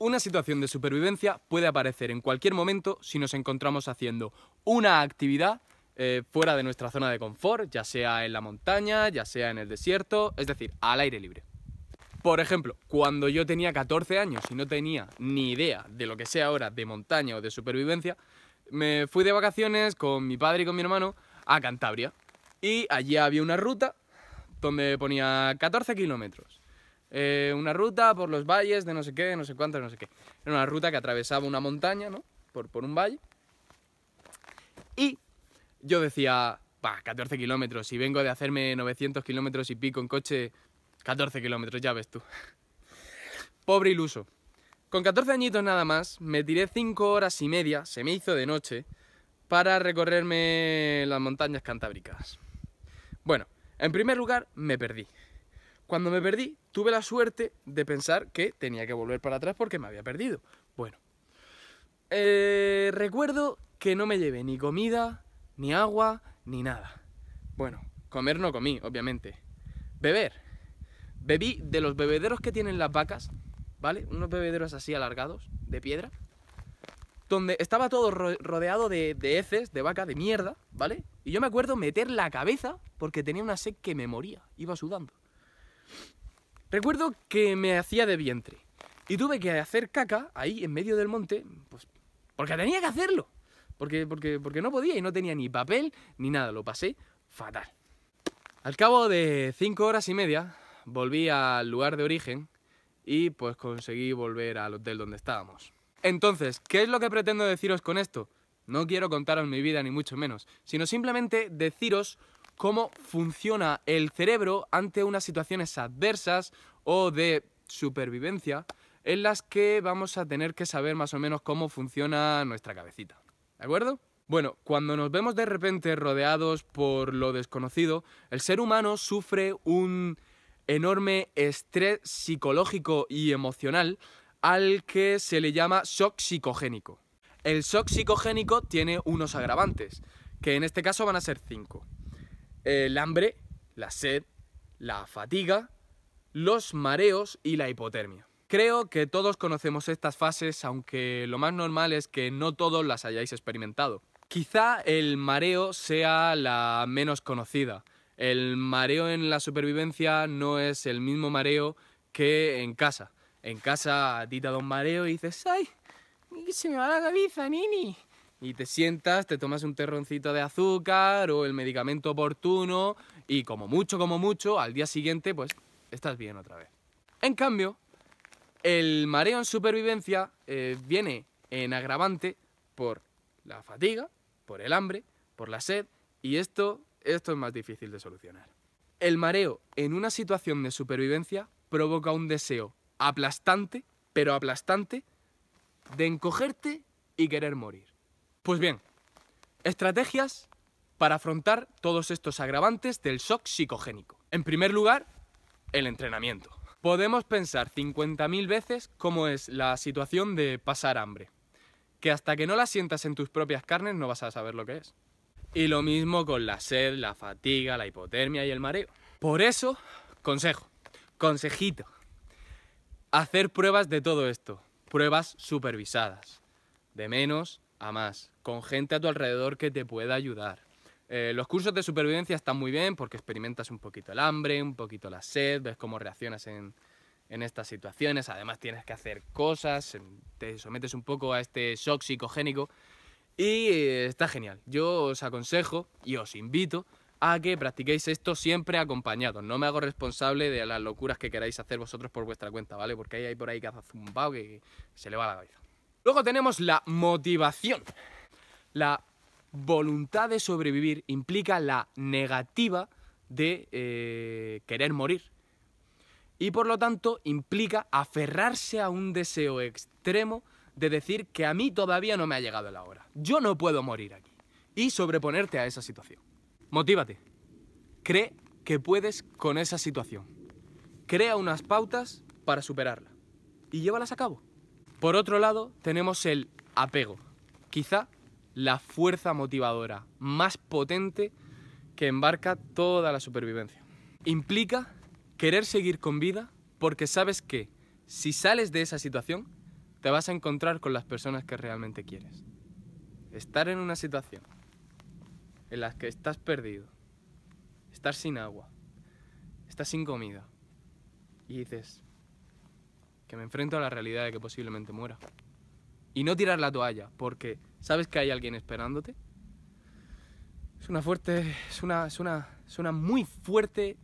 Una situación de supervivencia puede aparecer en cualquier momento si nos encontramos haciendo una actividad eh, fuera de nuestra zona de confort, ya sea en la montaña, ya sea en el desierto, es decir, al aire libre. Por ejemplo, cuando yo tenía 14 años y no tenía ni idea de lo que sea ahora de montaña o de supervivencia, me fui de vacaciones con mi padre y con mi hermano a Cantabria. Y allí había una ruta donde ponía 14 kilómetros. Eh, una ruta por los valles de no sé qué, de no sé cuánto, no sé qué. Era una ruta que atravesaba una montaña, ¿no? Por, un valle. Y yo decía, va, 14 kilómetros, si vengo de hacerme 900 kilómetros y pico en coche, 14 kilómetros, ya ves tú. Pobre iluso. Con 14 añitos nada más, me tiré 5 horas y media, se me hizo de noche, para recorrerme las montañas cantábricas. Bueno, en primer lugar, me perdí. Cuando me perdí, tuve la suerte de pensar que tenía que volver para atrás porque me había perdido. Bueno, eh, recuerdo que no me llevé ni comida, ni agua, ni nada. Bueno, comer no comí, obviamente. Beber. Bebí de los bebederos que tienen las vacas, ¿vale? Unos bebederos así alargados, de piedra, donde estaba todo rodeado de, de, heces, de vaca, de mierda, ¿vale? Y yo me acuerdo meter la cabeza porque tenía una sed que me moría, iba sudando. Recuerdo que me hacía de vientre y tuve que hacer caca ahí en medio del monte, pues porque tenía que hacerlo, porque, porque, porque no podía y no tenía ni papel ni nada, lo pasé fatal. Al cabo de cinco horas y media volví al lugar de origen y pues conseguí volver al hotel donde estábamos. Entonces, ¿qué es lo que pretendo deciros con esto? No quiero contaros mi vida ni mucho menos, sino simplemente deciros cómo funciona el cerebro ante unas situaciones adversas o de supervivencia en las que vamos a tener que saber más o menos cómo funciona nuestra cabecita. ¿De acuerdo? Bueno, cuando nos vemos de repente rodeados por lo desconocido, el ser humano sufre un enorme estrés psicológico y emocional al que se le llama shock psicogénico. El shock psicogénico tiene unos agravantes, que en este caso van a ser cinco el hambre, la sed, la fatiga, los mareos y la hipotermia. Creo que todos conocemos estas fases, aunque lo más normal es que no todos las hayáis experimentado. Quizá el mareo sea la menos conocida. El mareo en la supervivencia no es el mismo mareo que en casa. En casa a ti un mareo y dices, ¡ay! Se me va la cabeza, Nini y te sientas, te tomas un terroncito de azúcar o el medicamento oportuno y como mucho, como mucho, al día siguiente pues estás bien otra vez. En cambio, el mareo en supervivencia eh, viene en agravante por la fatiga, por el hambre, por la sed y esto, esto es más difícil de solucionar. El mareo en una situación de supervivencia provoca un deseo aplastante, pero aplastante, de encogerte y querer morir. Pues bien, estrategias para afrontar todos estos agravantes del shock psicogénico. En primer lugar, el entrenamiento. Podemos pensar 50.000 veces cómo es la situación de pasar hambre, que hasta que no la sientas en tus propias carnes no vas a saber lo que es. Y lo mismo con la sed, la fatiga, la hipotermia y el mareo. Por eso, consejo, consejito, hacer pruebas de todo esto, pruebas supervisadas, de menos a más, con gente a tu alrededor que te pueda ayudar. Eh, los cursos de supervivencia están muy bien porque experimentas un poquito el hambre, un poquito la sed, ves cómo reaccionas en, estas situaciones, además tienes que hacer cosas, te sometes un poco a este shock psicogénico y eh, está genial. Yo os aconsejo y os invito a que practiquéis esto siempre acompañados. No me hago responsable de las locuras que queráis hacer vosotros por vuestra cuenta, ¿vale? Porque hay, ahí por ahí que zumbado que se le va la cabeza. Luego tenemos la motivación. La voluntad de sobrevivir implica la negativa de eh, querer morir. Y por lo tanto implica aferrarse a un deseo extremo de decir que a mí todavía no me ha llegado la hora. Yo no puedo morir aquí. Y sobreponerte a esa situación. Motívate. Cree que puedes con esa situación. Crea unas pautas para superarla. Y llévalas a cabo. Por otro lado, tenemos el apego, quizá la fuerza motivadora más potente que embarca toda la supervivencia. Implica querer seguir con vida porque sabes que si sales de esa situación, te vas a encontrar con las personas que realmente quieres. Estar en una situación en la que estás perdido, estás sin agua, estás sin comida, y dices, que me enfrento a la realidad de que posiblemente muera. Y no tirar la toalla, porque sabes que hay alguien esperándote. Es una fuerte, es una, es una, es una muy fuerte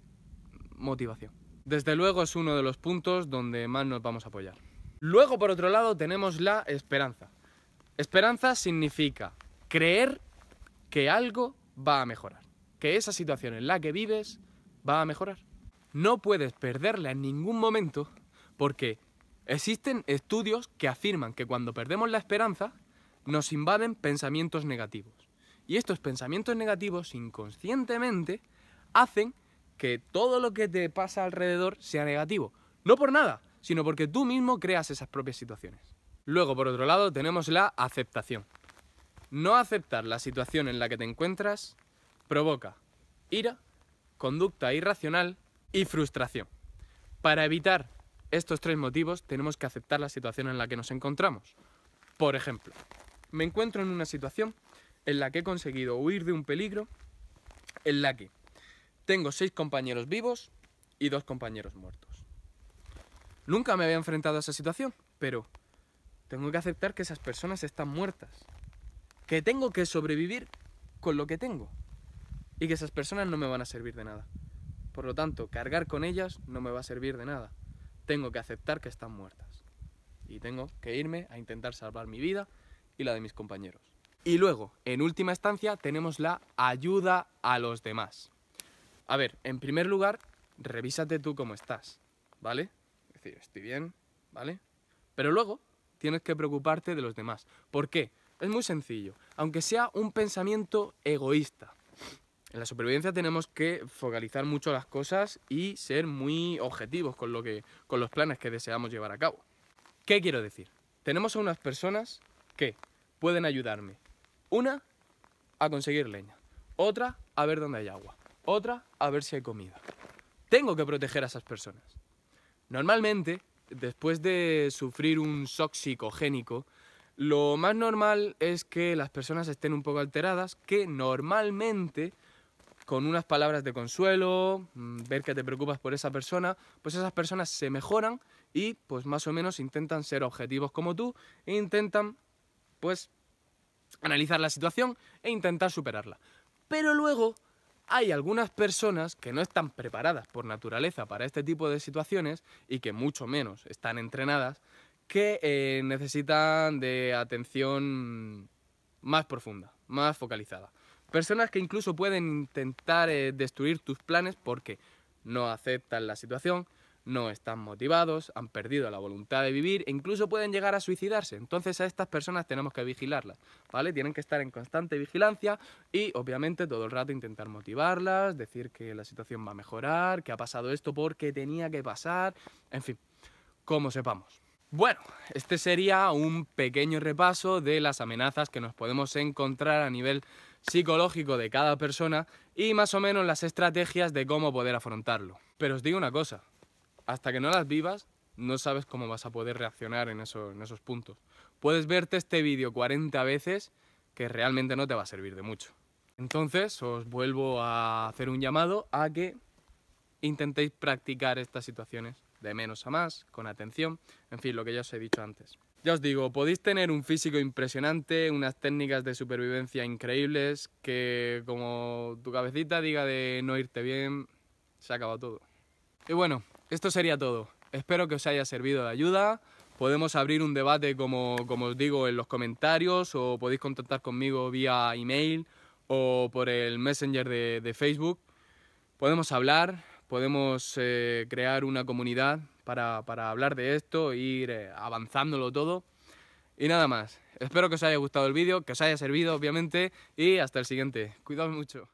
motivación. Desde luego es uno de los puntos donde más nos vamos a apoyar. Luego, por otro lado, tenemos la esperanza. Esperanza significa creer que algo va a mejorar, que esa situación en la que vives va a mejorar. No puedes perderla en ningún momento porque Existen estudios que afirman que cuando perdemos la esperanza nos invaden pensamientos negativos. Y estos pensamientos negativos inconscientemente hacen que todo lo que te pasa alrededor sea negativo. No por nada, sino porque tú mismo creas esas propias situaciones. Luego, por otro lado, tenemos la aceptación. No aceptar la situación en la que te encuentras provoca ira, conducta irracional y frustración. Para evitar estos tres motivos tenemos que aceptar la situación en la que nos encontramos. Por ejemplo, me encuentro en una situación en la que he conseguido huir de un peligro, en la que tengo seis compañeros vivos y dos compañeros muertos. Nunca me había enfrentado a esa situación, pero tengo que aceptar que esas personas están muertas, que tengo que sobrevivir con lo que tengo y que esas personas no me van a servir de nada. Por lo tanto, cargar con ellas no me va a servir de nada tengo que aceptar que están muertas. Y tengo que irme a intentar salvar mi vida y la de mis compañeros. Y luego, en última instancia, tenemos la ayuda a los demás. A ver, en primer lugar, revísate tú cómo estás, ¿vale? Es decir, estoy bien, ¿vale? Pero luego tienes que preocuparte de los demás. ¿Por qué? Es muy sencillo, aunque sea un pensamiento egoísta en la supervivencia tenemos que focalizar mucho las cosas y ser muy objetivos con, lo que, con los planes que deseamos llevar a cabo. ¿Qué quiero decir? Tenemos a unas personas que pueden ayudarme. Una, a conseguir leña. Otra, a ver dónde hay agua. Otra, a ver si hay comida. Tengo que proteger a esas personas. Normalmente, después de sufrir un shock psicogénico, lo más normal es que las personas estén un poco alteradas, que normalmente con unas palabras de consuelo, mm, ver que te preocupas por esa persona, pues esas personas se mejoran y pues más o menos intentan ser objetivos como tú e intentan pues analizar la situación e intentar superarla. Pero luego hay algunas personas que no están preparadas por naturaleza para este tipo de situaciones y que mucho menos están entrenadas, que eh, necesitan de atención más profunda, más focalizada. Personas que incluso pueden intentar eh, destruir tus planes porque no aceptan la situación, no están motivados, han perdido la voluntad de vivir e incluso pueden llegar a suicidarse. Entonces a estas personas tenemos que vigilarlas, ¿vale? Tienen que estar en constante vigilancia y obviamente todo el rato intentar motivarlas, decir que la situación va a mejorar, que ha pasado esto porque tenía que pasar, en fin, como sepamos. Bueno, este sería un pequeño repaso de las amenazas que nos podemos encontrar a nivel psicológico de cada persona y más o menos las estrategias de cómo poder afrontarlo. Pero os digo una cosa, hasta que no las vivas, no sabes cómo vas a poder reaccionar en, esos puntos. Puedes verte este vídeo 40 veces que realmente no te va a servir de mucho. Entonces os vuelvo a hacer un llamado a que intentéis practicar estas situaciones de menos a más, con atención, en fin, lo que ya os he dicho antes. Ya os digo, podéis tener un físico impresionante, unas técnicas de supervivencia increíbles, que como tu cabecita diga de no irte bien, se acaba todo. Y bueno, esto sería todo. Espero que os haya servido de ayuda. Podemos abrir un debate, como, como os digo, en los comentarios o podéis contactar conmigo vía email o por el messenger de, de Facebook. Podemos hablar, podemos eh, crear una comunidad para, hablar de esto, ir eh, avanzándolo todo. Y nada más, espero que os haya gustado el vídeo, que os haya servido obviamente y hasta el siguiente. Cuidaos mucho.